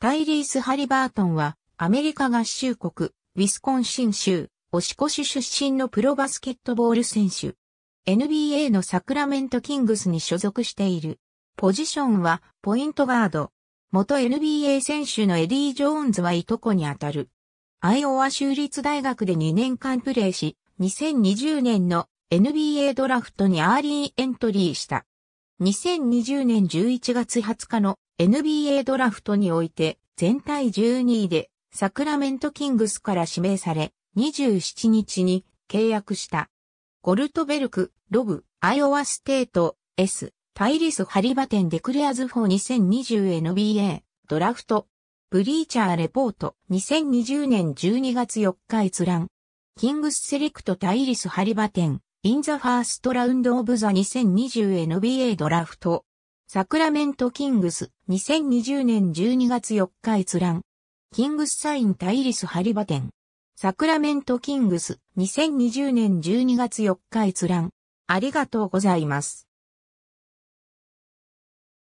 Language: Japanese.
タイリース・ハリバートンは、アメリカ合衆国、ウィスコンシン州、オシコシ出身のプロバスケットボール選手。NBA のサクラメント・キングスに所属している。ポジションは、ポイントガード。元 NBA 選手のエディ・ジョーンズはいとこにあたる。アイオワ州立大学で2年間プレーし、2020年の NBA ドラフトにアーリーエントリーした。2020年11月20日の NBA ドラフトにおいて全体12位でサクラメントキングスから指名され27日に契約した。ゴルトベルク、ロブ、アイオワステート、S、タイリス・ハリバテン・デクレアズ・フォー 2020NBA、ドラフト、ブリーチャー・レポート、2020年12月4日閲覧、キングス・セレクト・タイリス・ハリバテン、in the first round of the 2020 NBA ドラフト。サクラメントキングス2020年12月4日閲覧。キングスサインタイリスハリバテン。サクラメントキングス2020年12月4日閲覧。ありがとうございます。